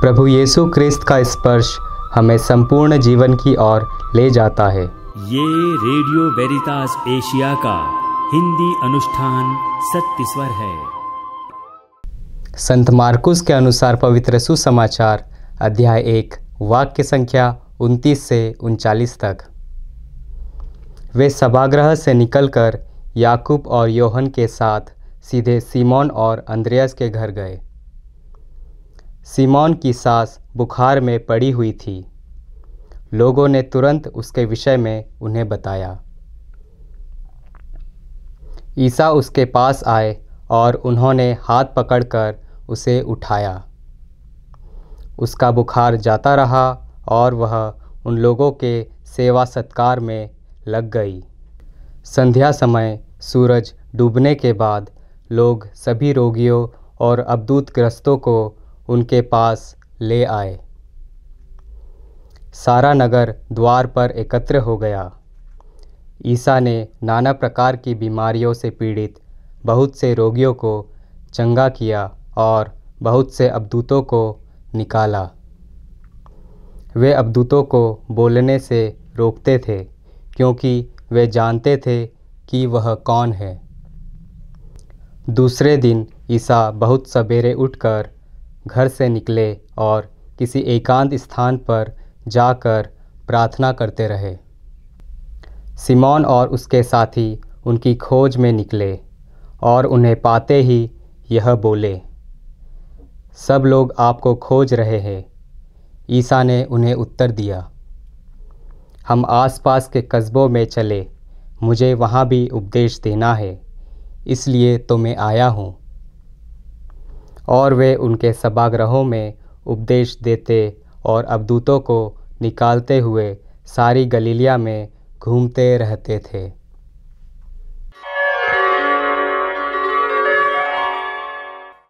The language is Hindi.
प्रभु येसु क्रिस्त का स्पर्श हमें संपूर्ण जीवन की ओर ले जाता है ये रेडियो वेरितास एशिया का हिंदी अनुष्ठान सत्य स्वर है संत मार्कुस के अनुसार पवित्र सुसमाचार अध्याय एक वाक्य संख्या उनतीस से उनचालीस तक वे सभागृह से निकलकर याकूब और योहन के साथ सीधे सीमोन और अंद्रयास के घर गए सीमोन की सास बुखार में पड़ी हुई थी लोगों ने तुरंत उसके विषय में उन्हें बताया ईसा उसके पास आए और उन्होंने हाथ पकड़कर उसे उठाया उसका बुखार जाता रहा और वह उन लोगों के सेवा सत्कार में लग गई संध्या समय सूरज डूबने के बाद लोग सभी रोगियों और अबदूतग्रस्तों को उनके पास ले आए सारा नगर द्वार पर एकत्र हो गया ईसा ने नाना प्रकार की बीमारियों से पीड़ित बहुत से रोगियों को चंगा किया और बहुत से अबदूतों को निकाला वे अबदूतों को बोलने से रोकते थे क्योंकि वे जानते थे कि वह कौन है दूसरे दिन ईसा बहुत सवेरे उठकर घर से निकले और किसी एकांत स्थान पर जाकर प्रार्थना करते रहे सिमोन और उसके साथी उनकी खोज में निकले और उन्हें पाते ही यह बोले सब लोग आपको खोज रहे हैं ईसा ने उन्हें उत्तर दिया हम आसपास के कस्बों में चले मुझे वहाँ भी उपदेश देना है इसलिए तो मैं आया हूँ और वे उनके सभागृहों में उपदेश देते और अवदूतों को निकालते हुए सारी गलीलिया में घूमते रहते थे